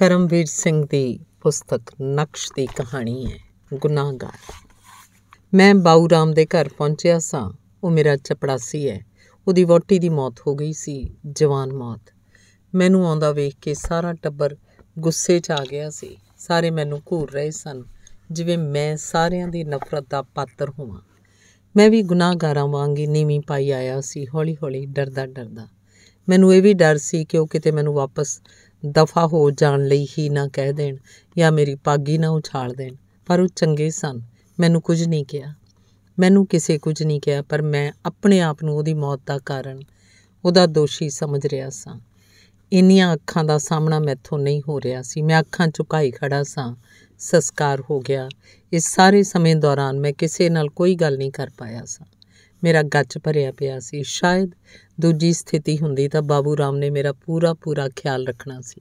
ਕਰਮਵੀਰ ਸਿੰਘ ਦੀ ਪੁਸਤਕ ਨਕਸ਼ ਦੀ ਕਹਾਣੀ ਹੈ ਗੁਨਾਹਗਾਰ ਮੈਂ ਬਾਉ ਰਾਮ ਦੇ ਘਰ ਪਹੁੰਚਿਆ ਸਾਂ ਉਹ ਮੇਰਾ ਚਪੜਾਸੀ ਹੈ ਉਹਦੀ ਵੋਟੀ ਦੀ ਮੌਤ ਹੋ ਗਈ ਸੀ ਜਵਾਨ ਮੌਤ ਮੈਨੂੰ ਆਉਂਦਾ ਵੇਖ ਕੇ ਸਾਰਾ ਟੱਬਰ ਗੁੱਸੇ 'ਚ ਆ ਗਿਆ ਸੀ ਸਾਰੇ ਮੈਨੂੰ ਘੂਰ ਰਹੇ ਸਨ ਜਿਵੇਂ ਮੈਂ ਸਾਰਿਆਂ ਦੀ ਨਫ਼ਰਤ ਦਾ ਪਾਤਰ ਹੋਵਾਂ ਮੈਂ ਵੀ ਗੁਨਾਹਗਾਰਾਂ ਵਾਂਗ ਹੀ ਨੀਵੀਂ ਪਾਈ ਆਇਆ ਸੀ ਹੌਲੀ-ਹੌਲੀ ਡਰਦਾ ਡਰਦਾ ਮੈਨੂੰ ਇਹ ਵੀ ਡਰ ਸੀ ਕਿ ਉਹ ਕਿਤੇ ਮੈਨੂੰ ਵਾਪਸ ਦਫਾ ਹੋ ਜਾਣ ਲਈ ਹੀ ਨਾ ਕਹਿ ਦੇਣ ਜਾਂ ਮੇਰੀ ਪਾਗੀ ਨਾ ਉਛਾਲ ਦੇਣ ਪਰ ਉਹ ਚੰਗੇ ਸਨ ਮੈਨੂੰ ਕੁਝ ਨਹੀਂ ਕਿਹਾ ਮੈਨੂੰ ਕਿਸੇ ਕੁਝ ਨਹੀਂ ਕਿਹਾ ਪਰ ਮੈਂ ਆਪਣੇ ਆਪ ਨੂੰ ਉਹਦੀ ਮੌਤ ਦਾ ਕਾਰਨ ਉਹਦਾ ਦੋਸ਼ੀ ਸਮਝ ਰਿਹਾ ਸਾਂ ਇੰਨੀਆਂ ਅੱਖਾਂ ਦਾ ਸਾਹਮਣਾ ਮੈਥੋਂ ਨਹੀਂ ਹੋ ਰਿਹਾ ਸੀ ਮੈਂ ਅੱਖਾਂ ਝੁਕਾਈ ਖੜਾ ਸਾਂ ਸੰਸਕਾਰ ਹੋ ਗਿਆ ਇਸ ਸਾਰੇ ਸਮੇਂ ਦੌਰਾਨ ਮੈਂ ਕਿਸੇ ਨਾਲ ਕੋਈ ਗੱਲ ਨਹੀਂ ਕਰ ਪਾਇਆ ਸਾਂ ਮੇਰਾ ਗੱਜ ਭਰਿਆ ਪਿਆ ਸੀ ਸ਼ਾਇਦ ਦੂਜੀ ਸਥਿਤੀ ਹੁੰਦੀ ਤਾਂ ਬਾਬੂ ਰਾਮ ਨੇ ਮੇਰਾ ਪੂਰਾ ਪੂਰਾ ਖਿਆਲ ਰੱਖਣਾ ਸੀ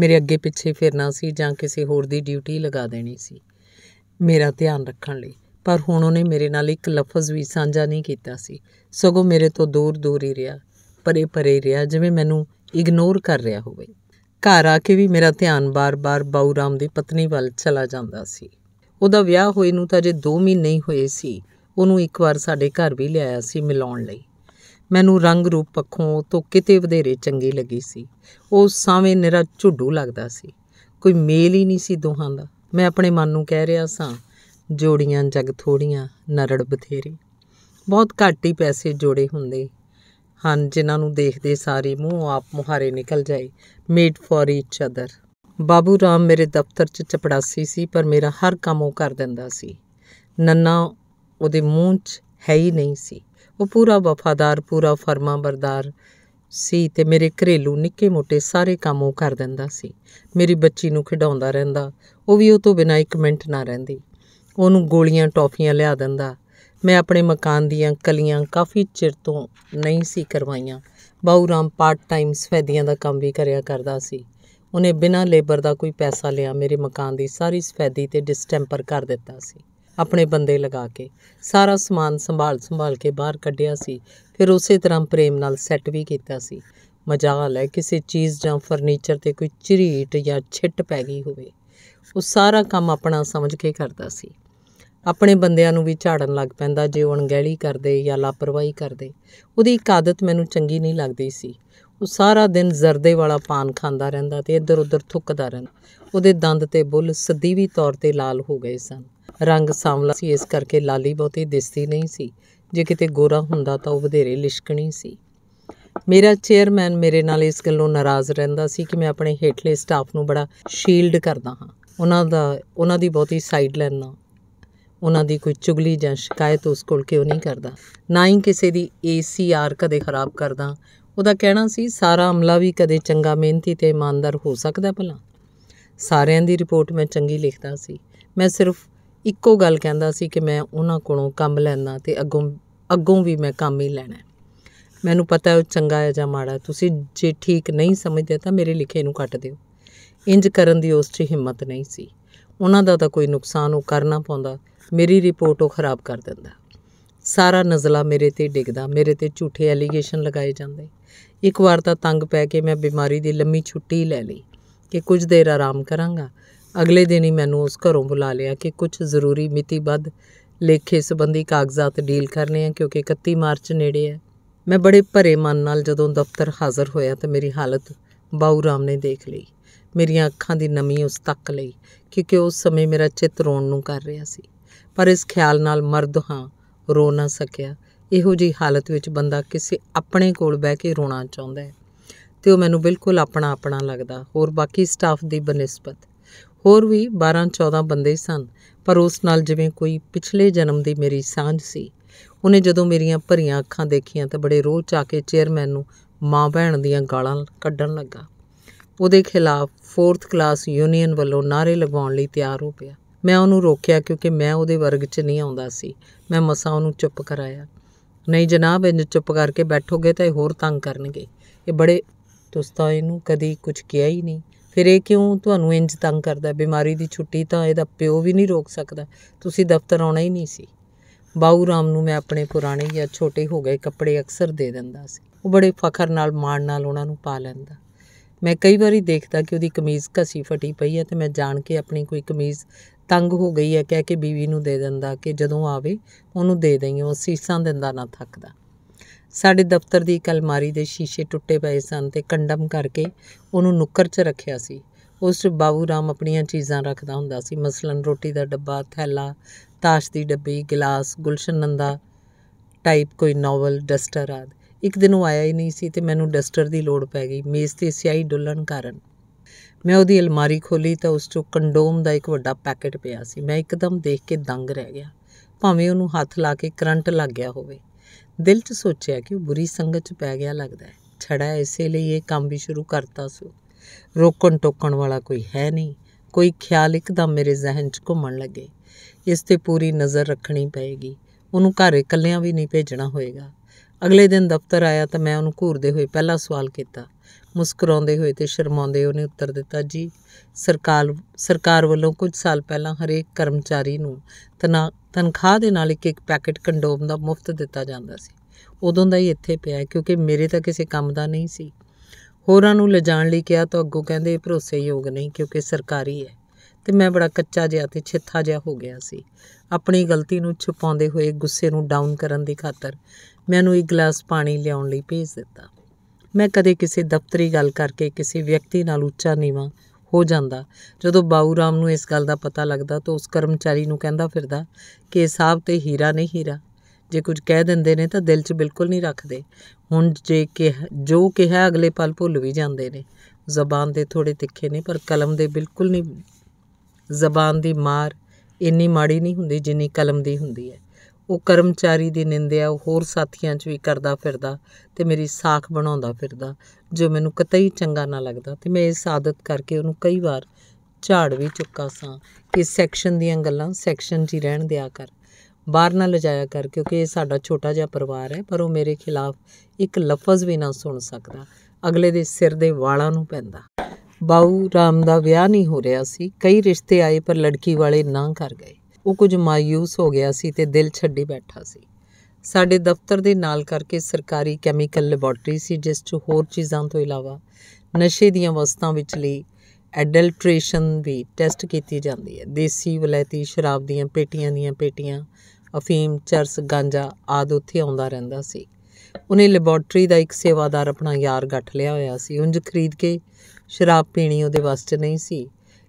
ਮੇਰੇ ਅੱਗੇ ਪਿੱਛੇ ਫਿਰਨਾ ਸੀ ਜਾਂ ਕਿਸੇ ਹੋਰ ਦੀ ਡਿਊਟੀ ਲਗਾ ਦੇਣੀ ਸੀ ਮੇਰਾ ਧਿਆਨ ਰੱਖਣ ਲਈ ਪਰ ਹੁਣ ਉਹਨੇ ਮੇਰੇ ਨਾਲ ਇੱਕ ਲਫ਼ਜ਼ ਵੀ ਸਾਂਝਾ ਨਹੀਂ ਕੀਤਾ ਸੀ ਸਗੋਂ ਮੇਰੇ ਤੋਂ ਦੂਰ ਦੂਰ ਹੀ ਰਿਹਾ ਪਰੇ ਪਰੇ ਰਿਹਾ ਜਿਵੇਂ ਮੈਨੂੰ ਇਗਨੋਰ ਕਰ ਰਿਹਾ ਹੋਵੇ ਘਰ ਆ ਕੇ ਵੀ ਮੇਰਾ ਧਿਆਨ ਬਾਰ-ਬਾਰ ਬਾਉਰਾਮ ਦੀ ਪਤਨੀ ਵੱਲ ਚਲਾ ਜਾਂਦਾ ਸੀ ਉਹਦਾ ਵਿਆਹ ਹੋਏ ਨੂੰ ਤਾਂ ਜੇ 2 ਮਹੀਨੇ ਹੀ ਹੋਏ ਸੀ ਉਹਨੂੰ ਇੱਕ ਵਾਰ ਸਾਡੇ ਘਰ ਵੀ ਲਿਆਇਆ ਸੀ ਮਿਲਾਉਣ ਲਈ ਮੈਨੂੰ ਰੰਗ ਰੂਪ ਪੱਖੋਂ ਤੋਂ ਕਿਤੇ ਵਧੇਰੇ ਚੰਗੀ ਲੱਗੀ ਸੀ ਉਹ ਸਾਵੇਂ ਨਿਰਾ ਝੁੱਡੂ ਲੱਗਦਾ ਸੀ ਕੋਈ ਮੇਲ ਹੀ ਨਹੀਂ ਸੀ ਦੋਹਾਂ ਦਾ ਮੈਂ ਆਪਣੇ ਮਨ ਨੂੰ ਕਹਿ ਰਿਹਾ ਸਾਂ ਜੋੜੀਆਂ ਜਗ ਥੋੜੀਆਂ ਨਰੜ ਬਥੇਰੇ ਬਹੁਤ ਘੱਟ ਹੀ ਪੈਸੇ ਜੋੜੇ ਹੁੰਦੇ ਹਨ ਜਿਨ੍ਹਾਂ ਨੂੰ ਦੇਖਦੇ ਸਾਰੇ ਮੂੰਹ ਆਪ ਮੁਹਾਰੇ ਨਿਕਲ ਜਾਏ made for each other Babu Ram ਮੇਰੇ ਦਫ਼ਤਰ 'ਚ ਚਪੜਾਸੀ ਸੀ ਪਰ ਮੇਰਾ ਹਰ ਕੰਮ ਉਹ ਕਰ ਦਿੰਦਾ ਸੀ ਨੰਨਾ ਉਹਦੇ ਮੂੰਹ 'ਚ ਹੈ ਹੀ ਨਹੀਂ ਸੀ ਉਹ ਪੂਰਾ ਵਫਾਦਾਰ ਪੂਰਾ ਫਰਮਾਬਰਦਾਰ ਸੀ ਤੇ ਮੇਰੇ ਘਰੇਲੂ ਨਿੱਕੇ ਮੋਟੇ ਸਾਰੇ ਕੰਮ ਉਹ ਕਰ ਦਿੰਦਾ ਸੀ ਮੇਰੀ ਬੱਚੀ ਨੂੰ ਖਿਡਾਉਂਦਾ ਰਹਿੰਦਾ ਉਹ ਵੀ ਉਹ ਤੋਂ ਬਿਨਾਂ ਇੱਕ ਮਿੰਟ ਨਾ ਰਹਿੰਦੀ ਉਹਨੂੰ ਗੋਲੀਆਂ ਟੌਫੀਆਂ ਲਿਆ ਦਿੰਦਾ ਮੈਂ ਆਪਣੇ ਮਕਾਨ ਦੀਆਂ ਕਲੀਆਂ ਕਾਫੀ ਚਿਰ ਤੋਂ ਨਹੀਂ ਸੀ ਕਰਵਾਈਆਂ ਬਾਉ ਰਾਮ ਪਾਰਟ ਟਾਈਮ ਸਫੈਦੀਆਂ ਦਾ ਕੰਮ ਵੀ ਕਰਿਆ ਕਰਦਾ ਸੀ ਉਹਨੇ ਬਿਨਾਂ ਲੇਬਰ ਦਾ ਕੋਈ ਪੈਸਾ ਲਿਆ ਮੇਰੇ ਮਕਾਨ ਦੀ ਸਾਰੀ ਸਫੈਦੀ ਤੇ ਡਿਸਟੈਂਪਰ ਕਰ ਦਿੱਤਾ ਸੀ ਆਪਣੇ ਬੰਦੇ ਲਗਾ ਕੇ ਸਾਰਾ ਸਮਾਨ ਸੰਭਾਲ ਸੰਭਾਲ ਕੇ ਬਾਹਰ ਕੱਢਿਆ ਸੀ ਫਿਰ ਉਸੇ ਤਰ੍ਹਾਂ ਪ੍ਰੇਮ ਨਾਲ ਸੈੱਟ ਵੀ ਕੀਤਾ ਸੀ ਮਜਾਲ ਹੈ ਕਿਸੇ ਚੀਜ਼ ਜਾਂ ਫਰਨੀਚਰ ਤੇ ਕੋਈ ਝਰੀਟ ਜਾਂ ਛਿੱਟ ਪੈ ਗਈ ਹੋਵੇ ਉਹ ਸਾਰਾ ਕੰਮ ਆਪਣਾ ਸਮਝ ਕੇ ਕਰਦਾ ਸੀ ਆਪਣੇ ਬੰਦਿਆਂ ਨੂੰ ਵੀ ਝਾੜਨ ਲੱਗ ਪੈਂਦਾ ਜੇ ਉਹ ਅਣਗਹਿਲੀ ਕਰਦੇ ਜਾਂ ਲਾਪਰਵਾਹੀ ਕਰਦੇ ਉਹਦੀ ਇੱਕ ਆਦਤ ਮੈਨੂੰ ਚੰਗੀ ਨਹੀਂ ਲੱਗਦੀ ਸੀ ਉਹ ਸਾਰਾ ਦਿਨ ਜ਼ਰਦੇ ਵਾਲਾ ਪਾਨ ਖਾਂਦਾ ਰਹਿੰਦਾ ਤੇ ਇੱਧਰ ਉੱਧਰ ਥੁੱਕਦਾ ਰਹਿੰਦਾ ਉਹਦੇ ਦੰਦ ਤੇ ਬੁੱਲ ਸਦੀਵੀ ਤੌਰ ਤੇ ਲਾਲ ਹੋ ਗਏ ਸਨ ਰੰਗ ਸਾਂਵਲਾ ਸੀ ਇਸ ਕਰਕੇ ਲਾਲੀ ਬਹੁਤੀ ਦਿਸਦੀ ਨਹੀਂ ਸੀ ਜੇ ਕਿਤੇ ਗੋਰਾ ਹੁੰਦਾ ਤਾਂ ਉਹ ਵਧੇਰੇ ਲਿਸ਼ਕਣੀ ਸੀ ਮੇਰਾ ਚੇਅਰਮੈਨ ਮੇਰੇ ਨਾਲ ਇਸ ਗੱਲੋਂ ਨਾਰਾਜ਼ ਰਹਿੰਦਾ ਸੀ ਕਿ ਮੈਂ ਆਪਣੇ ਹੇਠਲੇ ਸਟਾਫ ਨੂੰ ਬੜਾ ਸ਼ੀਲਡ ਕਰਦਾ ਹਾਂ ਉਹਨਾਂ ਦਾ ਉਹਨਾਂ ਦੀ ਬਹੁਤੀ ਸਾਈਡ ਲੈਣਾ ਉਹਨਾਂ ਦੀ ਕੋਈ ਚੁਗਲੀ ਜਾਂ ਸ਼ਿਕਾਇਤ ਉਸ ਕੋਲ ਕਿਉਂ ਨਹੀਂ ਕਰਦਾ ਨਾ ਹੀ ਕਿਸੇ ਦੀ ਏਸੀਆਰ ਕਦੇ ਖਰਾਬ ਕਰਦਾ ਉਹਦਾ ਕਹਿਣਾ ਸੀ ਸਾਰਾ ਅਮਲਾ ਵੀ ਕਦੇ ਚੰਗਾ ਮਿਹਨਤੀ ਤੇ ਇਮਾਨਦਾਰ ਹੋ ਸਕਦਾ ਭਲਾ ਸਾਰਿਆਂ ਦੀ ਰਿਪੋਰਟ ਮੈਂ ਚੰਗੀ ਲਿਖਦਾ ਸੀ ਮੈਂ ਸਿਰਫ ਇੱਕੋ ਗੱਲ ਕਹਿੰਦਾ ਸੀ ਕਿ ਮੈਂ ਉਹਨਾਂ ਕੋਲੋਂ ਕੰਮ ਲੈਣਾ ਤੇ ਅੱਗੋਂ ਅੱਗੋਂ ਵੀ ਮੈਂ ਕੰਮ ਹੀ ਲੈਣਾ ਮੈਨੂੰ ਪਤਾ ਹੈ ਉਹ ਚੰਗਾ ਹੈ ਜਾਂ ਮਾੜਾ ਤੁਸੀਂ ਜੇ ਠੀਕ ਨਹੀਂ ਸਮਝਦੇ ਤਾਂ ਮੇਰੇ ਲਿਖੇ ਨੂੰ ਕੱਟ ਦਿਓ ਇੰਜ ਕਰਨ ਦੀ ਉਸ 'ਚ ਹਿੰਮਤ ਨਹੀਂ ਸੀ ਉਹਨਾਂ ਦਾ ਤਾਂ ਕੋਈ ਨੁਕਸਾਨ ਉਹ ਕਰਨਾ ਪਾਉਂਦਾ ਮੇਰੀ ਰਿਪੋਰਟ ਉਹ ਖਰਾਬ ਕਰ ਦਿੰਦਾ ਸਾਰਾ ਨਜ਼ਲਾ ਮੇਰੇ ਤੇ ਡਿੱਗਦਾ ਮੇਰੇ ਤੇ ਝੂਠੇ ਐਲੀਗੇਸ਼ਨ ਲਗਾਏ ਜਾਂਦੇ ਇੱਕ ਵਾਰ ਤਾਂ ਤੰਗ ਪੈ ਕੇ ਮੈਂ ਬਿਮਾਰੀ ਦੀ ਲੰਮੀ ਛੁੱਟੀ ਲੈ ਲਈ ਕਿ ਕੁਝ ਦੇਰ ਆਰਾਮ ਕਰਾਂਗਾ ਅਗਲੇ ਦਿਨ ਹੀ ਮੈਨੂੰ ਉਸ ਘਰੋਂ ਬੁਲਾ ਲਿਆ ਕਿ ਕੁਝ ਜ਼ਰੂਰੀ ਮਿਤੀਬੱਧ ਲੇਖੇ ਸੰਬੰਧੀ ਕਾਗਜ਼ਾਤ ਡੀਲ ਕਰਨੇ ਆ ਕਿਉਂਕਿ 31 ਮਾਰਚ ਨੇੜੇ ਹੈ ਮੈਂ ਬੜੇ ਭਰੇ ਮਨ ਨਾਲ ਜਦੋਂ ਦਫ਼ਤਰ ਹਾਜ਼ਰ ਹੋਇਆ ਤਾਂ ਮੇਰੀ ਹਾਲਤ ਬਾਉ ਰਾਮ ਨੇ ਦੇਖ ਲਈ ਮੇਰੀਆਂ ਅੱਖਾਂ ਦੀ ਨਮੀ ਉਸ ਤੱਕ ਲਈ ਕਿਉਂਕਿ ਉਸ ਸਮੇਂ ਮੇਰਾ ਚਿੱਤ ਰੋਣ ਨੂੰ ਕਰ ਰਿਹਾ ਸੀ ਪਰ ਇਸ ਖਿਆਲ ਨਾਲ ਮਰਦ ਹਾਂ ਰੋ ਨਾ ਸਕਿਆ ਇਹੋ ਜੀ ਹਾਲਤ ਵਿੱਚ ਬੰਦਾ ਕਿਸੇ ਆਪਣੇ ਕੋਲ ਬਹਿ ਕੇ ਰੋਣਾ ਚਾਹੁੰਦਾ ਹੈ ਤੇ ਉਹ ਮੈਨੂੰ ਬਿਲਕੁਲ ਆਪਣਾ ਆਪਣਾ ਲੱਗਦਾ ਹੋਰ ਬਾਕੀ ਸਟਾਫ ਦੀ ਬਨਿਸਬਤ ਹੋਰ ਵੀ 12-14 ਬੰਦੇ ਸਨ ਪਰ ਉਸ ਨਾਲ ਜਿਵੇਂ ਕੋਈ ਪਿਛਲੇ ਜਨਮ ਦੀ ਮੇਰੀ ਸਾਂਝ ਸੀ ਉਹਨੇ ਜਦੋਂ ਮੇਰੀਆਂ ਭਰੀਆਂ ਅੱਖਾਂ ਦੇਖੀਆਂ ਤਾਂ ਬੜੇ ਰੋਹ ਚ ਆ ਕੇ ਚੇਅਰਮੈਨ ਨੂੰ ਮਾਂ ਭੈਣ ਦੀਆਂ ਗਾਲਾਂ ਕੱਢਣ ਲੱਗਾ ਉਹਦੇ ਖਿਲਾਫ 4th ਕਲਾਸ ਯੂਨੀਅਨ ਵੱਲੋਂ ਨਾਰੇ ਲਗਾਉਣ ਲਈ ਤਿਆਰ ਹੋ ਪਿਆ ਮੈਂ ਉਹਨੂੰ ਰੋਕਿਆ ਕਿਉਂਕਿ ਮੈਂ ਉਹਦੇ ਵਰਗ 'ਚ ਨਹੀਂ ਆਉਂਦਾ ਸੀ ਮੈਂ ਮਸਾ ਉਹਨੂੰ ਚੁੱਪ ਕਰਾਇਆ ਨਹੀਂ ਜਨਾਬ ਇੰਜ ਚੁੱਪ ਕਰਕੇ ਬੈਠੋਗੇ ਤਾਂ ਇਹ ਹੋਰ ਤੰਗ ਕਰਨਗੇ ਇਹ ਬੜੇ ਤੁਸਤਾ ਇਹਨੂੰ ਕਦੀ ਕੁਝ ਕਿਹਾ ਹੀ ਨਹੀਂ ਫਿਰ ਇਹ ਕਿਉਂ ਤੁਹਾਨੂੰ ਇੰਜ ਤੰਗ ਕਰਦਾ ਬਿਮਾਰੀ ਦੀ ਛੁੱਟੀ ਤਾਂ ਇਹਦਾ ਪਿਓ ਵੀ ਨਹੀਂ ਰੋਕ ਸਕਦਾ ਤੁਸੀਂ ਦਫ਼ਤਰ ਆਉਣਾ ਹੀ ਨਹੀਂ ਸੀ ਬਾਉ ਰਾਮ ਨੂੰ ਮੈਂ ਆਪਣੇ ਪੁਰਾਣੇ ਜਾਂ ਛੋਟੇ ਹੋ ਗਏ ਕੱਪੜੇ ਅਕਸਰ ਦੇ ਦਿੰਦਾ ਸੀ ਉਹ ਬੜੇ ਫਖਰ ਨਾਲ ਮਾਣ ਨਾਲ ਉਹਨਾਂ ਨੂੰ ਪਾ ਲੈਂਦਾ ਮੈਂ ਕਈ ਵਾਰੀ ਦੇਖਦਾ ਕਿ ਉਹਦੀ ਕਮੀਜ਼ ਘਸੀ ਫਟੀ ਪਈ ਹੈ ਤੇ ਮੈਂ ਜਾਣ ਕੇ ਆਪਣੀ ਕੋਈ ਕਮੀਜ਼ ਤੰਗ ਹੋ ਗਈ ਹੈ ਕਹਿ ਕੇ ਬੀਵੀ ਨੂੰ ਦੇ ਦਿੰਦਾ ਕਿ ਜਦੋਂ ਆਵੇ ਉਹਨੂੰ ਦੇ ਦੇਈਂ ਉਹ ਸੀਸਾਂ ਦਿੰਦਾ ਨਾ ਥੱਕਦਾ ਸਾਡੇ ਦਫ਼ਤਰ ਦੀ ਕਲਮਾਰੀ ਦੇ ਸ਼ੀਸ਼ੇ ਟੁੱਟੇ ਪਏ ਸਨ ਤੇ ਕੰਡਮ ਕਰਕੇ ਉਹਨੂੰ ਨੁੱਕਰ 'ਚ ਰੱਖਿਆ ਸੀ ਉਸ 'ਚ ਬਾਬੂ ਰਾਮ ਆਪਣੀਆਂ ਚੀਜ਼ਾਂ ਰੱਖਦਾ ਹੁੰਦਾ ਸੀ ਮਸਲਨ ਰੋਟੀ ਦਾ ਡੱਬਾ ਥੈਲਾ ਤਾਸ਼ ਦੀ ਡੱਬੀ ਗਲਾਸ ਗੁਲਸ਼ਨ ਨੰਦਾ ਟਾਈਪ ਕੋਈ ਨੋਵਲ ਡਸਟਰ ਆਦ ਇੱਕ ਦਿਨ ਉਹ ਆਇਆ ਹੀ ਨਹੀਂ ਸੀ ਤੇ ਮੈਨੂੰ ਡਸਟਰ ਦੀ ਲੋੜ ਪੈ ਗਈ ਮੇਜ਼ ਤੇ ਸਿਆਹੀ ਡੁੱਲਣ ਕਾਰਨ ਮੈਂ ਉਹਦੀ ਅਲਮਾਰੀ ਖੋਲੀ ਤਾਂ ਉਸ 'ਚੋਂ ਕੰਡੋਮ ਦਾ ਇੱਕ ਵੱਡਾ ਪੈਕੇਟ ਪਿਆ ਸੀ ਮੈਂ ਇੱਕਦਮ ਦੇਖ ਕੇ ਦੰਗ ਰਹਿ ਗਿਆ ਭਾਵੇਂ ਉਹਨੂੰ ਹੱਥ ਲਾ ਕੇ ਕਰੰਟ ਲੱਗ ਗਿਆ ਹੋਵੇ ਦਿਲ 'ਚ ਸੋਚਿਆ ਕਿ ਉਹ ਬੁਰੀ ਸੰਗਤ 'ਚ ਪੈ ਗਿਆ ਲੱਗਦਾ ਹੈ ਛੜਾ ਇਸੇ ਲਈ ਇਹ ਕੰਮ ਵੀ ਸ਼ੁਰੂ ਕਰਤਾ ਸੋ ਰੋਕਣ ਟੋਕਣ ਵਾਲਾ ਕੋਈ ਹੈ ਨਹੀਂ ਕੋਈ ਖਿਆਲ ਇੱਕਦਮ ਮੇਰੇ ਜ਼ਿਹਨ 'ਚ ਘੁੰਮਣ ਲੱਗੇ ਇਸ ਤੇ ਪੂਰੀ ਨਜ਼ਰ ਰੱਖਣੀ ਪਏਗੀ ਉਹਨੂੰ ਘਰ ਇਕੱਲਿਆਂ ਵੀ ਨਹੀਂ ਭੇਜਣਾ ਹੋਏਗਾ ਅਗਲੇ ਦਿਨ ਦਫ਼ਤਰ ਆਇਆ ਤਾਂ ਮੈਂ ਉਹਨੂੰ ਘੂਰਦੇ ਹੋਏ ਪਹਿਲਾ ਸਵਾਲ ਕੀਤਾ ਮੁਸਕਰਾਉਂਦੇ ਹੋਏ ਤੇ ਸ਼ਰਮਾਉਂਦੇ ਉਹਨੇ ਉੱਤਰ ਦਿੱਤਾ ਜੀ ਸਰਕਾਰ ਸਰਕਾਰ ਵੱਲੋਂ ਕੁਝ ਸਾਲ ਪਹਿਲਾਂ ਹਰੇਕ ਕਰਮਚਾਰੀ ਨੂੰ ਤਨਾ ਤਨਖਾਹ ਦੇ ਨਾਲ ਇੱਕ ਇੱਕ ਪੈਕੇਟ ਕੰਡੋਮ ਦਾ ਮੁਫਤ ਦਿੱਤਾ ਜਾਂਦਾ ਸੀ ਉਦੋਂ ਦਾ ਹੀ ਇੱਥੇ ਪਿਆ ਕਿਉਂਕਿ ਮੇਰੇ ਤਾਂ ਕਿਸੇ ਕੰਮ ਦਾ ਨਹੀਂ ਸੀ ਹੋਰਾਂ ਨੂੰ ਲਿਜਾਣ ਲਈ ਕਿਹਾ ਤਾਂ ਅੱਗੋਂ ਕਹਿੰਦੇ ਇਹ ਭਰੋਸੇਯੋਗ ਨਹੀਂ ਕਿਉਂਕਿ ਸਰਕਾਰੀ ਹੈ ਤੇ ਮੈਂ ਬੜਾ ਕੱਚਾ ਜਿਹਾ ਤੇ ਛਿੱਥਾ ਜਿਹਾ ਹੋ ਗਿਆ ਸੀ ਆਪਣੀ ਗਲਤੀ ਨੂੰ ਛੁਪਾਉਂਦੇ ਹੋਏ ਗੁੱਸੇ ਨੂੰ ਡਾਊਨ ਕਰਨ ਦੀ ਖਾਤਰ ਮੈਨੂੰ ਇੱਕ ਗਲਾਸ ਪਾਣੀ ਲਿਆਉਣ ਲਈ ਭੇਜ ਦਿੱਤਾ ਮੈਂ ਕਦੇ ਕਿਸੇ ਦਫ਼ਤਰੀ ਗੱਲ ਕਰਕੇ ਕਿਸੇ ਵਿਅਕਤੀ ਨਾਲ ਉੱਚਾ ਨੀਵਾ ਹੋ ਜਾਂਦਾ ਜਦੋਂ ਬਾਉ ਰਾਮ ਨੂੰ ਇਸ ਗੱਲ ਦਾ ਪਤਾ ਲੱਗਦਾ ਤਾਂ ਉਸ ਕਰਮਚਾਰੀ ਨੂੰ ਕਹਿੰਦਾ ਫਿਰਦਾ ਕਿ ਸਾਬ ਤੇ ਹੀਰਾ ਨਹੀਂ ਹੀਰਾ ਜੇ ਕੁਝ ਕਹਿ ਦਿੰਦੇ ਨੇ ਤਾਂ ਦਿਲ 'ਚ ਬਿਲਕੁਲ ਨਹੀਂ ਰੱਖਦੇ ਹੁਣ ਜੇ ਕਿ ਜੋ ਕਿਹਾ ਅਗਲੇ ਪਲ ਭੁੱਲ ਵੀ ਜਾਂਦੇ ਨੇ ਜ਼ਬਾਨ ਦੇ ਥੋੜੇ ਤਿੱਖੇ ਨੇ ਪਰ ਕਲਮ ਦੇ ਬਿਲਕੁਲ ਨਹੀਂ ਜ਼ਬਾਨ ਦੀ ਮਾਰ ਇੰਨੀ ਮਾੜੀ ਨਹੀਂ ਹੁੰਦੀ ਜਿੰਨੀ ਕਲਮ ਦੀ ਹੁੰਦੀ ਹੈ ਉਹ ਕਰਮਚਾਰੀ ਦੀ ਨਿੰਦਿਆ ਹੋਰ ਸਾਥੀਆਂ 'ਚ ਵੀ ਕਰਦਾ ਫਿਰਦਾ ਤੇ ਮੇਰੀ ਸਾਖ ਬਣਾਉਂਦਾ ਫਿਰਦਾ ਜੋ ਮੈਨੂੰ ਕਤਈ ਚੰਗਾ ਨਾ ਲੱਗਦਾ ਤੇ ਮੈਂ ਇਸ ਆਦਤ ਕਰਕੇ ਉਹਨੂੰ ਕਈ ਵਾਰ ਝਾੜ ਵੀ ਚੁੱਕਾ ਸਾਂ ਕਿ ਸੈਕਸ਼ਨ ਦੀਆਂ ਗੱਲਾਂ ਸੈਕਸ਼ਨ 'ਚ ਹੀ ਰਹਿਣ ਦਿਆ ਕਰ ਬਾਹਰ ਨਾ ਲਜਾਇਆ ਕਰ ਕਿਉਂਕਿ ਇਹ ਸਾਡਾ ਛੋਟਾ ਜਿਹਾ ਪਰਿਵਾਰ ਹੈ ਪਰ ਉਹ ਮੇਰੇ ਖਿਲਾਫ ਇੱਕ ਲਫ਼ਜ਼ ਵੀ ਨਾ ਸੁਣ ਸਕਦਾ ਅਗਲੇ ਦੇ ਸਿਰ ਦੇ ਵਾਲਾਂ ਨੂੰ ਪੈਂਦਾ ਬਾਉ ਰਾਮ ਦਾ ਵਿਆਹ ਨਹੀਂ ਹੋ ਰਿਹਾ ਸੀ ਕਈ ਰਿਸ਼ਤੇ ਆਏ ਪਰ ਲੜਕੀ ਵਾਲੇ ਨਾ ਕਰ ਗਏ ਉਹ ਕੁਝ ਮਾਇੂਸ ਹੋ ਗਿਆ ਸੀ ਤੇ ਦਿਲ ਛੱਡੀ ਬੈਠਾ ਸੀ ਸਾਡੇ ਦਫ਼ਤਰ ਦੇ ਨਾਲ ਕਰਕੇ ਸਰਕਾਰੀ ਕੈਮੀਕਲ ਲੈਬੋਰਟਰੀ ਸੀ ਜਿਸ 'ਚ ਹੋਰ ਚੀਜ਼ਾਂ ਤੋਂ ਇਲਾਵਾ ਨਸ਼ੇ ਦੀਆਂ ਵਸਤਾਂ ਵਿੱਚ ਲਈ ਐਡਲਟ੍ਰੇਸ਼ਨ ਵੀ ਟੈਸਟ ਕੀਤੀ ਜਾਂਦੀ ਹੈ ਦੇਸੀ ਵਲੈਤੀ ਸ਼ਰਾਬ ਦੀਆਂ ਪੇਟੀਆਂ ਦੀਆਂ ਪੇਟੀਆਂ ਅਫੀਮ ਚਰਸ ਗਾਂਜਾ ਆਦਿ ਉੱਥੇ ਆਉਂਦਾ ਰਹਿੰਦਾ ਸੀ ਉਹਨੇ ਲੈਬੋਰਟਰੀ ਦਾ ਇੱਕ ਸੇਵਾਦਾਰ ਆਪਣਾ ਯਾਰ ਗੱਠ ਲਿਆ ਹੋਇਆ ਸੀ ਉੰਜ ਖਰੀਦ ਕੇ ਸ਼ਰਾਬ ਪੀਣੀ ਉਹਦੇ ਵਾਸਤੇ ਨਹੀਂ ਸੀ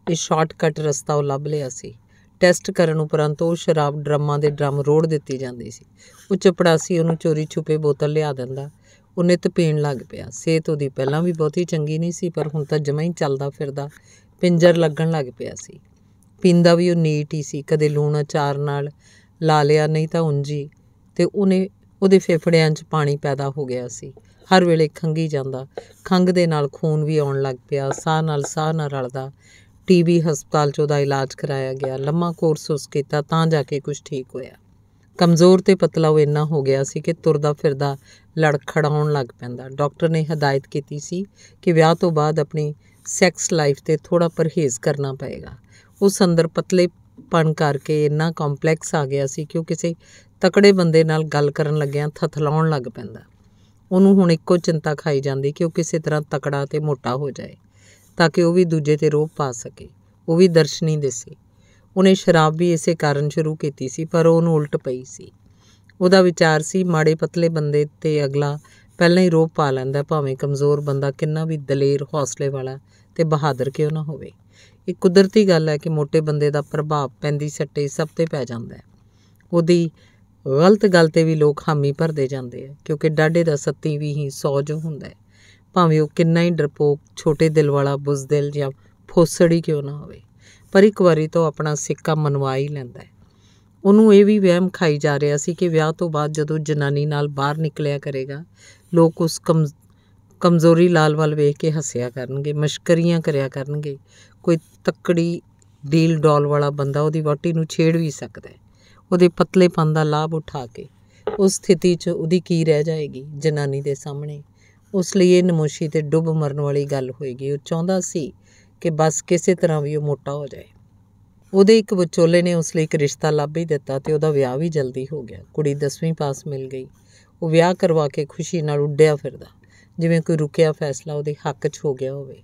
ਇਹ ਸ਼ਾਰਟਕਟ ਰਸਤਾ ਉਹ ਲੱਭ ਲਿਆ ਸੀ ਟੈਸਟ ਕਰਨ ਉਪਰੰਤ ਉਹ ਸ਼ਰਾਬ ਡਰਮਾਂ ਦੇ ਡਰਮ ਰੋੜ ਦਿੱਤੀ ਜਾਂਦੀ ਸੀ ਉਹ ਚਪੜਾਸੀ ਉਹਨੂੰ ਚੋਰੀ ਛੁਪੇ ਬੋਤਲ ਲਿਆ ਦਿੰਦਾ ਉਹ ਨਿਤ ਪੀਣ ਲੱਗ ਪਿਆ ਸਿਹਤ ਉਹਦੀ ਪਹਿਲਾਂ ਵੀ ਬਹੁਤੀ ਚੰਗੀ ਨਹੀਂ ਸੀ ਪਰ ਹੁਣ ਤਾਂ ਜਮਾਂ ਹੀ ਚੱਲਦਾ ਫਿਰਦਾ ਪਿੰਜਰ ਲੱਗਣ ਲੱਗ ਪਿਆ ਸੀ ਪਿੰਦਾ ਵੀ ਉਹ ਨੀਟ ਹੀ ਸੀ ਕਦੇ ਲੂਣ ਅਚਾਰ ਨਾਲ ਲਾ ਲਿਆ ਨਹੀਂ ਤਾਂ ਉਂਜੀ ਤੇ ਉਹਨੇ ਉਹਦੇ ਫੇਫੜਿਆਂ 'ਚ ਪਾਣੀ ਪੈਦਾ ਹੋ ਗਿਆ ਸੀ ਹਰ ਵੇਲੇ ਖੰਗੀ ਜਾਂਦਾ ਖੰਗ ਦੇ ਨਾਲ ਖੂਨ ਵੀ ਆਉਣ ਲੱਗ ਪਿਆ ਸਾਹ ਨਾਲ ਸਾਹ ਨਾਲ ਰਲਦਾ ਟੀਬੀ ਹਸਪਤਾਲ 'ਚ ਉਹਦਾ ਇਲਾਜ ਕਰਾਇਆ ਗਿਆ ਲੰਮਾ ਕੋਰਸ ਉਸ ਕੀਤਾ ਤਾਂ ਜਾ ਕੇ ਕੁਝ ਠੀਕ ਹੋਇਆ ਕਮਜ਼ੋਰ ਤੇ ਪਤਲਾ ਉਹ ਇੰਨਾ ਹੋ ਗਿਆ ਸੀ ਕਿ ਤੁਰਦਾ ਫਿਰਦਾ ਲੜਖੜਾਉਣ ਲੱਗ ਪੈਂਦਾ ਡਾਕਟਰ ਨੇ ਹਦਾਇਤ ਕੀਤੀ ਸੀ ਕਿ ਵਿਆਹ ਤੋਂ ਬਾਅਦ ਆਪਣੀ ਸੈਕਸ ਲਾਈਫ ਤੇ ਥੋੜਾ ਪਰਹੇਜ਼ ਕਰਨਾ ਪਏਗਾ ਉਸ ਅੰਦਰ ਪਤਲੇ ਪਣ ਕਰਕੇ ਇੰਨਾ ਕੰਪਲੈਕਸ ਆ ਗਿਆ ਸੀ ਕਿ ਉਹ ਕਿਸੇ ਤਕੜੇ ਬੰਦੇ ਨਾਲ ਗੱਲ ਕਰਨ ਲੱਗਿਆਂ ਥਥਲਾਉਣ ਲੱਗ ਪੈਂਦਾ ਉਹਨੂੰ ਹੁਣ ਇੱਕੋ ਚਿੰਤਾ ਖਾਈ ਜਾਂਦੀ ਕਿ ਉਹ ਕਿਸੇ ਤਰ੍ਹਾਂ ਤਕੜਾ ਤੇ ਮੋਟਾ ਹੋ ਜਾਏ ਤਾਂ ਕਿ ਉਹ ਵੀ ਦੂਜੇ ਤੇ ਰੋਪ ਪਾ ਸਕੇ ਉਹ ਵੀ ਦਰਸ਼ਨੀ ਦਿਸੀ ਉਹਨੇ ਸ਼ਰਾਬ ਵੀ ਇਸੇ ਕਾਰਨ ਸ਼ੁਰੂ ਕੀਤੀ ਸੀ ਪਰ ਉਹਨੂੰ ਉਲਟ ਪਈ ਸੀ ਉਹਦਾ ਵਿਚਾਰ ਸੀ ਮਾੜੇ ਪਤਲੇ ਬੰਦੇ ਤੇ ਅਗਲਾ ਪਹਿਲਾਂ ਹੀ ਰੋਪ ਪਾ ਲੈਂਦਾ ਭਾਵੇਂ ਕਮਜ਼ੋਰ ਬੰਦਾ ਕਿੰਨਾ ਵੀ ਦਲੇਰ ਹੌਸਲੇ ਵਾਲਾ ਤੇ ਬਹਾਦਰ ਕਿਉਂ ਨਾ ਹੋਵੇ ਇਹ ਕੁਦਰਤੀ ਗੱਲ ਹੈ ਕਿ ਮੋٹے ਬੰਦੇ ਦਾ ਪ੍ਰਭਾਵ ਪੈਂਦੀ ਸੱਟੇ ਸਭ ਤੇ ਪੈ ਜਾਂਦਾ ਹੈ ਉਹਦੀ ਗਲਤ ਗੱਲ ਤੇ ਵੀ ਲੋਕ ਹਾਮੀ ਭਰਦੇ ਜਾਂਦੇ ਆ ਕਿਉਂਕਿ ਡਾਢੇ ਦਾ ਸੱਤੀ ਵੀ ਹੀ ਸੌਜ ਹੁੰਦਾ ਹੈ ਭਾਵੇਂ ਉਹ ਕਿੰਨਾ ਹੀ ਡਰਪੋਕ ਛੋਟੇ ਦਿਲ ਵਾਲਾ ਬੁਜ਼ਦਿਲ ਜਾਂ ਫੋਸੜੀ ਕਿਉਂ ਨਾ ਹੋਵੇ ਪਰ ਇੱਕ ਵਾਰੀ ਤੋਂ ਆਪਣਾ ਸਿੱਕਾ ਮਨਵਾ ਹੀ ਲੈਂਦਾ ਹੈ ਉਹਨੂੰ ਇਹ ਵੀ ਵਹਿਮ ਖਾਈ ਜਾ ਰਿਹਾ ਸੀ ਕਿ ਵਿਆਹ ਤੋਂ ਬਾਅਦ ਜਦੋਂ ਜਨਾਨੀ ਨਾਲ ਬਾਹਰ ਨਿਕਲਿਆ ਕਰੇਗਾ ਲੋਕ ਉਸ ਕਮਜ਼ੋਰੀ ਲਾਲ ਵਾਲ ਵੇਖ ਕੇ ਹੱਸਿਆ ਕਰਨਗੇ ਮਸ਼ਕਰੀਆਂ ਕਰਿਆ ਕਰਨਗੇ ਕੋਈ ਤੱਕੜੀ ਡੀਲ ਡੋਲ ਵਾਲਾ ਬੰਦਾ ਉਹਦੀ ਵਾਟੀ ਨੂੰ ਛੇੜ ਵੀ ਸਕਦਾ ਹੈ ਉਹਦੇ ਪਤਲੇਪਨ ਦਾ ਲਾਭ ਉਠਾ ਕੇ ਉਸ ਸਥਿਤੀ 'ਚ ਉਹਦੀ ਕੀ ਰਹਿ ਜਾਏਗੀ ਜਨਾਨੀ ਦੇ ਸਾਹਮਣੇ ਉਸ ਲਈ ਇਹ ਨਮੋਸ਼ੀ ਤੇ ਡੁੱਬ ਮਰਨ ਵਾਲੀ ਗੱਲ ਹੋਏਗੀ ਉਹ ਚਾਹੁੰਦਾ ਸੀ ਕਿ ਬਸ ਕਿਸੇ ਤਰ੍ਹਾਂ ਵੀ ਉਹ ਮੋਟਾ ਹੋ ਜਾਏ ਉਹਦੇ ਇੱਕ ਵਿਚੋਲੇ ਨੇ ਉਸ ਲਈ ਇੱਕ ਰਿਸ਼ਤਾ ਲੱਭ ਹੀ ਦਿੱਤਾ ਤੇ ਉਹਦਾ ਵਿਆਹ ਵੀ ਜਲਦੀ ਹੋ ਗਿਆ ਕੁੜੀ 10ਵੀਂ ਪਾਸ ਮਿਲ ਗਈ ਉਹ ਵਿਆਹ ਕਰਵਾ ਕੇ ਖੁਸ਼ੀ ਨਾਲ ਉੱਡਿਆ ਫਿਰਦਾ ਜਿਵੇਂ ਕੋਈ ਰੁਕਿਆ ਫੈਸਲਾ ਉਹਦੇ ਹੱਕ 'ਚ ਹੋ ਗਿਆ ਹੋਵੇ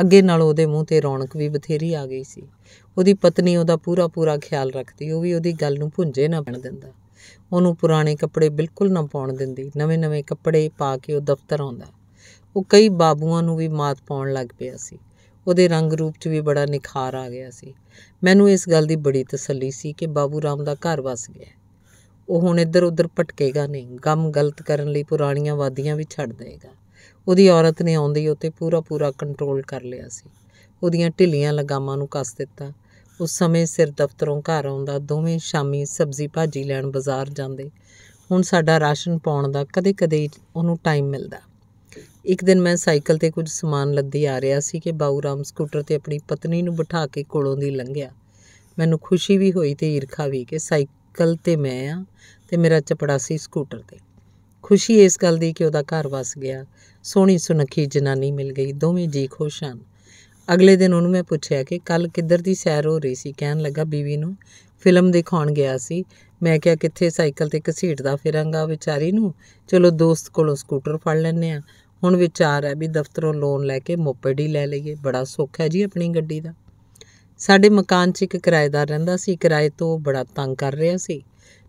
ਅੱਗੇ ਨਾਲ ਉਹਦੇ ਮੂੰਹ ਤੇ ਰੌਣਕ ਵੀ ਬਥੇਰੀ ਆ ਗਈ ਸੀ ਉਹਦੀ ਪਤਨੀ ਉਹਦਾ ਪੂਰਾ ਪੂਰਾ ਖਿਆਲ ਰੱਖਦੀ ਉਹ ਵੀ ਉਹਦੀ ਗੱਲ ਨੂੰ ਭੁੰਜੇ ਨਾ ਬਣ ਦਿੰਦਾ ਉਹਨੂੰ ਪੁਰਾਣੇ ਕੱਪੜੇ ਬਿਲਕੁਲ ਨਾ ਪਾਉਣ ਦਿੰਦੀ ਨਵੇਂ-ਨਵੇਂ ਕੱਪੜੇ ਪਾ ਕੇ ਉਹ ਦਫ਼ਤਰ ਆਉਂਦਾ ਉਹ ਕਈ ਬਾਬੂਆਂ ਨੂੰ ਵੀ ਮਾਤ ਪਾਉਣ ਲੱਗ ਪਿਆ ਸੀ ਉਹਦੇ ਰੰਗ ਰੂਪ 'ਚ ਵੀ ਬੜਾ ਨਿਖਾਰ ਆ ਗਿਆ ਸੀ ਮੈਨੂੰ ਇਸ ਗੱਲ ਦੀ ਬੜੀ ਤਸੱਲੀ ਸੀ ਕਿ ਬਾਬੂ ਰਾਮ ਦਾ ਘਰ ਵਸ ਗਿਆ ਉਹ ਹੁਣ ਇੱਧਰ ਉੱਧਰ ਭਟਕੇਗਾ ਨਹੀਂ ਗਮ ਗਲਤ ਕਰਨ ਲਈ ਪੁਰਾਣੀਆਂ ਵਾਦੀਆਂ ਵੀ ਛੱਡ ਦੇਗਾ ਉਹਦੀ ਔਰਤ ਨੇ ਆਉਂਦੀ ਉੱਤੇ ਪੂਰਾ ਪੂਰਾ ਕੰਟਰੋਲ ਕਰ ਲਿਆ ਸੀ ਉਹਦੀਆਂ ਢਿੱਲੀਆਂ ਲਗਾਮਾਂ ਨੂੰ ਕੱਸ ਦਿੱਤਾ ਉਸ ਸਮੇਂ ਸਿਰ ਦਫ਼ਤਰੋਂ ਘਰ ਆਉਂਦਾ ਦੋਵੇਂ ਸ਼ਾਮੀ ਸਬਜ਼ੀ ਭਾਜੀ ਲੈਣ ਬਾਜ਼ਾਰ ਜਾਂਦੇ ਹੁਣ ਸਾਡਾ ਰਾਸ਼ਨ ਪਾਉਣ ਦਾ ਕਦੇ-ਕਦੇ ਉਹਨੂੰ ਟਾਈਮ ਮਿਲਦਾ ਇੱਕ ਦਿਨ ਮੈਂ ਸਾਈਕਲ ਤੇ ਕੁਝ ਸਮਾਨ ਲੱਦੀ ਆ ਰਿਹਾ ਸੀ ਕਿ ਬਾਉ ਰਾਮ ਸਕੂਟਰ ਤੇ ਆਪਣੀ ਪਤਨੀ ਨੂੰ ਬਿਠਾ ਕੇ ਕੋਲੋਂ ਦੀ ਲੰਘਿਆ ਮੈਨੂੰ ਖੁਸ਼ੀ ਵੀ ਹੋਈ ਤੇ ਈਰਖਾ ਵੀ ਕਿ ਸਾਈਕਲ ਤੇ ਮੈਂ ਆ ਤੇ ਮੇਰਾ ਚਪੜਾਸੀ ਸਕੂਟਰ ਤੇ ਖੁਸ਼ੀ ਇਸ ਗੱਲ ਦੀ ਕਿ ਉਹਦਾ ਘਰ ਵਸ ਗਿਆ ਸੋਹਣੀ ਸੁਨੱਖੀ ਜਨਾਨੀ ਮਿਲ ਗਈ ਦੋਵੇਂ ਜੀ ਖੁਸ਼ ਹਨ ਅਗਲੇ ਦਿਨ ਉਹਨੂੰ ਮੈਂ ਪੁੱਛਿਆ ਕਿ ਕੱਲ ਕਿੱਧਰ ਦੀ ਸੈਰ ਹੋ ਰਹੀ ਸੀ ਕਹਿਣ ਲੱਗਾ ਬੀਵੀ ਨੂੰ ਫਿਲਮ ਦੇਖਾਉਣ ਗਿਆ ਸੀ ਮੈਂ ਕਿਹਾ ਕਿੱਥੇ ਸਾਈਕਲ ਤੇ ਘਸੀਟਦਾ ਫਿਰਾਂਗਾ ਵਿਚਾਰੀ ਨੂੰ ਚਲੋ ਦੋਸਤ ਕੋਲੋਂ ਸਕੂਟਰ ਫੜ ਲੈਣੇ ਆ ਹੁਣ ਵਿਚਾਰ ਹੈ ਵੀ ਦਫ਼ਤਰੋਂ ਲੋਨ ਲੈ ਕੇ ਮੋਪੜ ਹੀ ਲੈ ਲਈਏ ਬੜਾ ਸੁੱਖ ਹੈ ਜੀ ਆਪਣੀ ਗੱਡੀ ਦਾ ਸਾਡੇ ਮਕਾਨ 'ਚ ਇੱਕ ਕਿਰਾਏਦਾਰ ਰਹਿੰਦਾ ਸੀ ਕਿਰਾਏ ਤੋਂ ਬੜਾ ਤੰਗ ਕਰ ਰਿਹਾ ਸੀ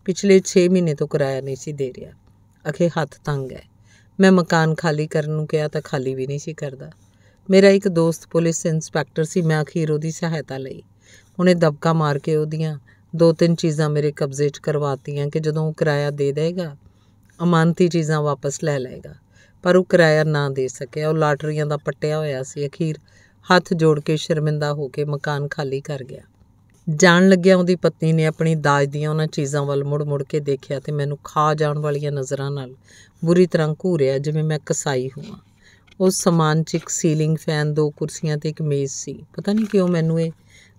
ਪਿਛਲੇ 6 ਮਹੀਨੇ ਤੋਂ ਕਿਰਾਇਆ ਨਹੀਂ ਸੀ ਦੇ ਰਿਹਾ ਅਖੇ ਹੱਥ ਤੰਗ ਹੈ ਮੈਂ ਮਕਾਨ ਖਾਲੀ ਕਰਨ ਨੂੰ ਕਿਹਾ ਤਾਂ ਖਾਲੀ ਵੀ ਨਹੀਂ ਸੀ ਕਰਦਾ ਮੇਰਾ ਇੱਕ ਦੋਸਤ ਪੁਲਿਸ ਇੰਸਪੈਕਟਰ ਸੀ ਮੈਂ ਅਖੀਰ ਉਹਦੀ ਸਹਾਇਤਾ ਲਈ ਉਹਨੇ ਦਬਕਾ ਮਾਰ ਕੇ ਉਹਦੀਆਂ ਦੋ ਤਿੰਨ ਚੀਜ਼ਾਂ ਮੇਰੇ ਕਬਜ਼ੇ 'ਚ ਕਰਵਾਤੀਆਂ ਕਿ ਜਦੋਂ ਉਹ ਕਿਰਾਇਆ ਦੇ ਦੇਗਾ ਅਮਾਨਤੀ ਚੀਜ਼ਾਂ ਵਾਪਸ ਲੈ ਲਏਗਾ ਪਰ ਉਹ ਕਿਰਾਇਆ ਨਾ ਦੇ ਸਕਿਆ ਉਹ ਲਾਟਰੀਆਂ ਦਾ ਪੱਟਿਆ ਹੋਇਆ ਸੀ ਅਖੀਰ ਹੱਥ ਜੋੜ ਕੇ ਸ਼ਰਮਿੰਦਾ ਹੋ ਕੇ ਮਕਾਨ ਖਾਲੀ ਕਰ ਗਿਆ ਜਾਣ ਲੱਗਿਆ ਉਹਦੀ ਪਤਨੀ ਨੇ ਆਪਣੀ ਦਾਜ ਦੀਆਂ ਉਹਨਾਂ ਚੀਜ਼ਾਂ ਵੱਲ ਮੁੜ-ਮੁੜ ਕੇ ਦੇਖਿਆ ਤੇ ਮੈਨੂੰ ਖਾ ਜਾਣ ਵਾਲੀਆਂ ਨਜ਼ਰਾਂ ਨਾਲ ਬੁਰੀ ਤਰ੍ਹਾਂ ਘੂਰਿਆ ਜਿਵੇਂ ਮੈਂ ਕਸਾਈ ਹੋਵਾਂ ਉਸ ਸਮਾਨ 'ਚ ਇੱਕ ਸੀਲਿੰਗ ਫੈਨ ਦੋ ਕੁਰਸੀਆਂ ਤੇ ਇੱਕ ਮੇਜ਼ ਸੀ ਪਤਾ ਨਹੀਂ ਕਿਉਂ ਮੈਨੂੰ ਇਹ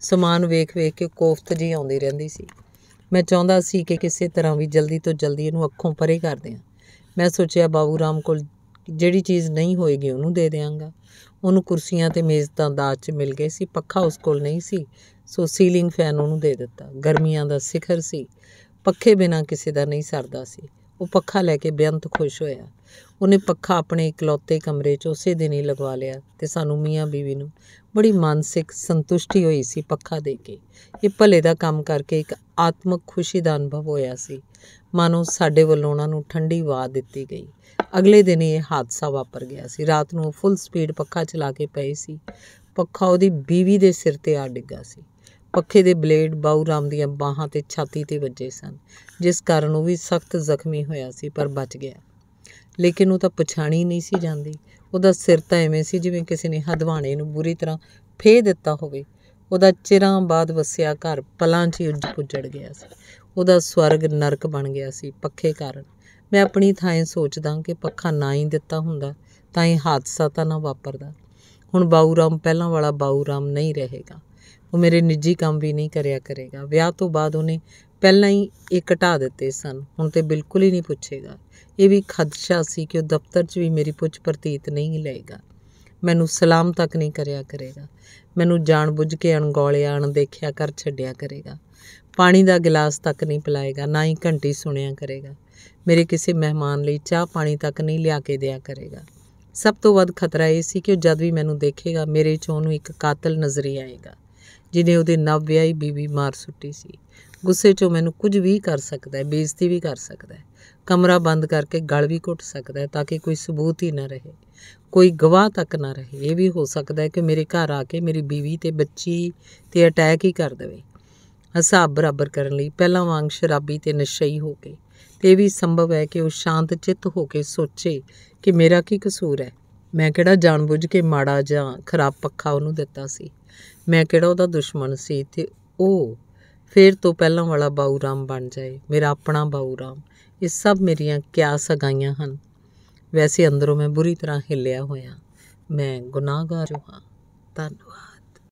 ਸਮਾਨ ਵੇਖ-ਵੇਖ ਕੇ ਕੋਫਤ ਜੀ ਆਉਂਦੀ ਰਹਿੰਦੀ ਸੀ ਮੈਂ ਚਾਹੁੰਦਾ ਸੀ ਕਿ ਕਿਸੇ ਤਰ੍ਹਾਂ ਵੀ ਜਲਦੀ ਤੋਂ ਜਲਦੀ ਇਹਨੂੰ ਅੱਖੋਂ ਪਰੇ ਕਰ ਦਿਆਂ ਮੈਂ ਸੋਚਿਆ ਬਾਬੂ ਰਾਮ ਕੋਲ ਜਿਹੜੀ ਚੀਜ਼ ਨਹੀਂ ਹੋਏਗੀ ਉਹਨੂੰ ਦੇ ਦੇਵਾਂਗਾ ਉਹਨੂੰ ਕੁਰਸੀਆਂ ਤੇ ਮੇਜ਼ ਤਾਂ ਦਾਜ 'ਚ ਮਿਲ ਗਏ ਸੀ ਪੱਖਾ ਉਸ ਕੋਲ ਨਹੀਂ ਸੀ ਸੋ ਸੀਲਿੰਗ ਫੈਨ ਉਹਨੂੰ ਦੇ ਦਿੱਤਾ ਗਰਮੀਆਂ ਦਾ ਸਿਖਰ ਸੀ ਪੱਖੇ ਬਿਨਾ ਕਿਸੇ ਦਾ ਨਹੀਂ ਸਰਦਾ ਸੀ ਉਹ ਪੱਖਾ ਲੈ ਕੇ ਬੇਅੰਤ ਖੁਸ਼ ਹੋਇਆ ਉਹਨੇ ਪੱਖਾ ਆਪਣੇ ਇਕਲੌਤੇ ਕਮਰੇ 'ਚ ਉਸੇ ਦਿਨ ਹੀ ਲਗਵਾ ਲਿਆ ਤੇ ਸਾਨੂੰ ਮੀਆਂ ਬੀਵੀ ਨੂੰ ਬੜੀ ਮਾਨਸਿਕ ਸੰਤੁਸ਼ਟੀ ਹੋਈ ਸੀ ਪੱਖਾ ਦੇ ਕੇ ਇਹ ਭਲੇ ਦਾ ਕੰਮ ਕਰਕੇ ਇੱਕ ਆਤਮਿਕ ਖੁਸ਼ੀ ਦਾ ਅਨੁਭਵ ਹੋਇਆ ਸੀ ਮਾਨੋ ਸਾਡੇ ਵੱਲੋਂ ਉਹਨਾਂ ਨੂੰ ਠੰਡੀ ਵਾ ਦਿੱਤੀ ਗਈ ਅਗਲੇ ਦਿਨ ਇਹ ਹਾਦਸਾ ਵਾਪਰ ਗਿਆ ਸੀ ਰਾਤ ਨੂੰ ਫੁੱਲ ਸਪੀਡ ਪੱਖਾ ਚਲਾ ਕੇ ਪਏ ਸੀ ਪੱਖਾ ਉਹਦੀ ਬੀਵੀ ਦੇ ਸਿਰ ਤੇ ਆ ਡਿੱਗਾ ਸੀ ਪੱਖੇ ਦੇ ਬਲੇਡ ਬਾਉ ਰਾਮ ਦੀਆਂ ਬਾਹਾਂ ਤੇ ਛਾਤੀ ਤੇ ਵੱਜੇ ਸਨ ਜਿਸ ਕਾਰਨ ਉਹ ਵੀ ਸਖਤ ਜ਼ਖਮੀ ਹੋਇਆ ਸੀ ਪਰ ਬਚ ਗਿਆ ਲੇਕਿਨ ਉਹ ਤਾਂ ਪਛਾਣੀ ਨਹੀਂ ਸੀ ਜਾਂਦੀ ਉਹਦਾ ਸਿਰ ਤਾਂ ਐਵੇਂ ਸੀ ਜਿਵੇਂ ਕਿਸੇ ਨੇ ਹਦਵਾਣੇ ਨੂੰ ਬੁਰੀ ਤਰ੍ਹਾਂ ਫੇ ਦਿੱਤਾ ਹੋਵੇ ਉਹਦਾ ਚਿਰਾਂ ਬਾਅਦ ਵਸਿਆ ਘਰ ਪਲਾਂ 'ਚ ਉੱਜ ਪੁੱਜੜ ਗਿਆ ਸੀ ਉਹਦਾ ਸਵਰਗ ਨਰਕ ਬਣ ਗਿਆ ਸੀ ਪੱਖੇ ਕਾਰਨ ਮੈਂ ਆਪਣੀ ਥਾਂ ਸੋਚਦਾ ਕਿ ਪੱਖਾ ਨਾ ਹੀ ਦਿੱਤਾ ਹੁੰਦਾ ਤਾਂ ਇਹ ਹਾਦਸਾ ਤਾਂ ਨਾ ਵਾਪਰਦਾ ਹੁਣ ਬਾਊ ਰਾਮ ਪਹਿਲਾਂ ਵਾਲਾ ਬਾਊ ਰਾਮ ਨਹੀਂ ਰਹੇਗਾ ਉਹ ਮੇਰੇ ਨਿੱਜੀ ਕੰਮ ਵੀ ਨਹੀਂ ਕਰਿਆ ਕਰੇਗਾ ਵਿਆਹ ਤੋਂ ਬਾਅਦ ਉਹਨੇ ਪਹਿਲਾਂ ਹੀ ਇਹ ਘਟਾ ਦਿੱਤੇ ਸਨ ਹੁਣ ਤੇ ਬਿਲਕੁਲ ਹੀ ਨਹੀਂ ਪੁੱਛੇਗਾ ਇਹ ਵੀ ਖਦਸ਼ਾ ਸੀ ਕਿ ਉਹ ਦਫ਼ਤਰ 'ਚ ਵੀ ਮੇਰੀ ਪੁੱਛ ਪ੍ਰਤੀਤ ਨਹੀਂ ਲਏਗਾ ਮੈਨੂੰ ਸਲਾਮ ਤੱਕ ਨਹੀਂ ਕਰਿਆ ਕਰੇਗਾ ਮੈਨੂੰ ਜਾਣ ਬੁੱਝ ਕੇ ਅਣਗੌਲਿਆ ਦੇਖਿਆ ਕਰ ਛੱਡਿਆ ਕਰੇਗਾ ਪਾਣੀ ਦਾ ਗਲਾਸ ਤੱਕ ਨਹੀਂ ਪਿਲਾਏਗਾ ਨਾ ਹੀ ਘੰਟੀ ਸੁਣਿਆ ਕਰੇਗਾ ਮੇਰੇ ਕਿਸੇ ਮਹਿਮਾਨ ਲਈ ਚਾਹ ਪਾਣੀ ਤੱਕ ਨਹੀਂ ਲਿਆ ਕੇ ਦਿਆ ਕਰੇਗਾ ਸਭ ਤੋਂ ਵੱਧ ਖਤਰਾ ਇਹ ਸੀ ਕਿ ਉਹ ਜਦ ਵੀ ਮੈਨੂੰ ਦੇਖੇਗਾ ਮੇਰੇ ਚੋਂ ਉਹਨੂੰ ਇੱਕ ਕਾਤਲ ਨਜ਼ਰੀ ਆਏਗਾ ਜਿਹਨੇ ਉਹਦੇ ਨਵ ਵਿਆਹੀ ਬੀਬੀ ਮਾਰ ਸੁੱਟੀ ਸੀ ਗੁੱਸੇ 'ਚੋਂ ਮੈਨੂੰ ਕੁਝ ਵੀ ਕਰ ਸਕਦਾ ਹੈ ਬੇਇੱਜ਼ਤੀ ਵੀ ਕਰ ਸਕਦਾ ਹੈ ਕਮਰਾ ਬੰਦ ਕਰਕੇ ਗਲ ਵੀ ਘੁੱਟ ਸਕਦਾ ਹੈ ਤਾਂ ਕਿ ਕੋਈ ਸਬੂਤ ਹੀ ਨਾ ਰਹੇ ਕੋਈ ਗਵਾਹ ਤੱਕ ਨਾ ਰਹੇ ਇਹ ਵੀ ਹੋ ਸਕਦਾ ਹੈ ਕਿ ਮੇਰੇ ਘਰ ਆ ਕੇ ਮੇਰੀ ਬੀਵੀ ਤੇ ਬੱਚੀ ਤੇ ਅਟੈਕ ਹੀ ਕਰ ਦੇਵੇ ਹਿਸਾਬ ਬਰਾਬਰ ਕਰਨ ਲਈ ਪਹਿਲਾਂ ਵਾਂਗ ਸ਼ਰਾਬੀ ਤੇ ਨਸ਼ਈ ਹੋ ਕੇ ਤੇ ਇਹ ਵੀ ਸੰਭਵ ਹੈ ਕਿ ਉਹ ਸ਼ਾਂਤ ਚਿੱਤ ਹੋ ਕੇ ਸੋਚੇ ਕਿ ਮੇਰਾ ਕੀ ਕਸੂਰ ਹੈ ਮੈਂ ਕਿਹੜਾ ਜਾਣਬੁੱਝ ਕੇ ਮਾੜਾ ਜਾਂ ਖਰਾਬ ਪੱਖਾ ਉਹਨੂੰ ਦਿੱਤਾ ਸੀ ਮੈਂ ਕਿਹੜਾ ਉਹਦਾ ਦੁਸ਼ਮਣ ਸੀ ਤੇ ਉਹ ਫੇਰ ਤੋਂ ਪਹਿਲਾਂ ਵਾਲਾ ਬਾਊ ਰਾਮ ਬਣ ਜਾਏ ਮੇਰਾ ਆਪਣਾ ਬਾਊ ਰਾਮ ਇਹ ਸਭ ਮੇਰੀਆਂ ਕਿਆ ਸਗਾਈਆਂ ਹਨ ਵੈਸੇ ਅੰਦਰੋਂ ਮੈਂ ਬੁਰੀ ਤਰ੍ਹਾਂ ਹਿੱਲਿਆ ਹੋਇਆ ਮੈਂ ਗੁਨਾਹਗਾਰ ਹਾਂ ਧੰਨਵਾਦ